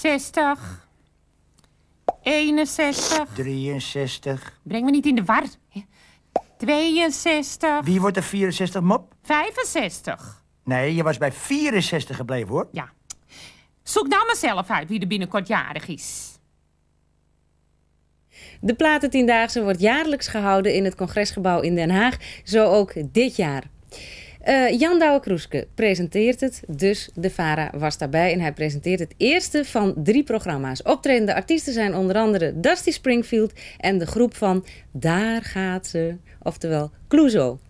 60. 61. 63. Breng me niet in de war. 62. Wie wordt er 64, mop? 65. Nee, je was bij 64 gebleven, hoor. Ja. Zoek dan maar zelf uit wie er binnenkort jarig is. De Platen Tiendaagse wordt jaarlijks gehouden in het Congresgebouw in Den Haag. Zo ook dit jaar. Eh, Jan Douwe Kroeske presenteert het, dus de Vara was daarbij. En hij presenteert het eerste van drie programma's. Optredende artiesten zijn onder andere Dusty Springfield en de groep van Daar gaat ze, oftewel Clouseau.